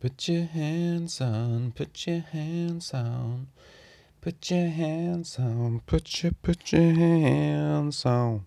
Put your hands on, put your hands on, put your hands on, put your put your hands on.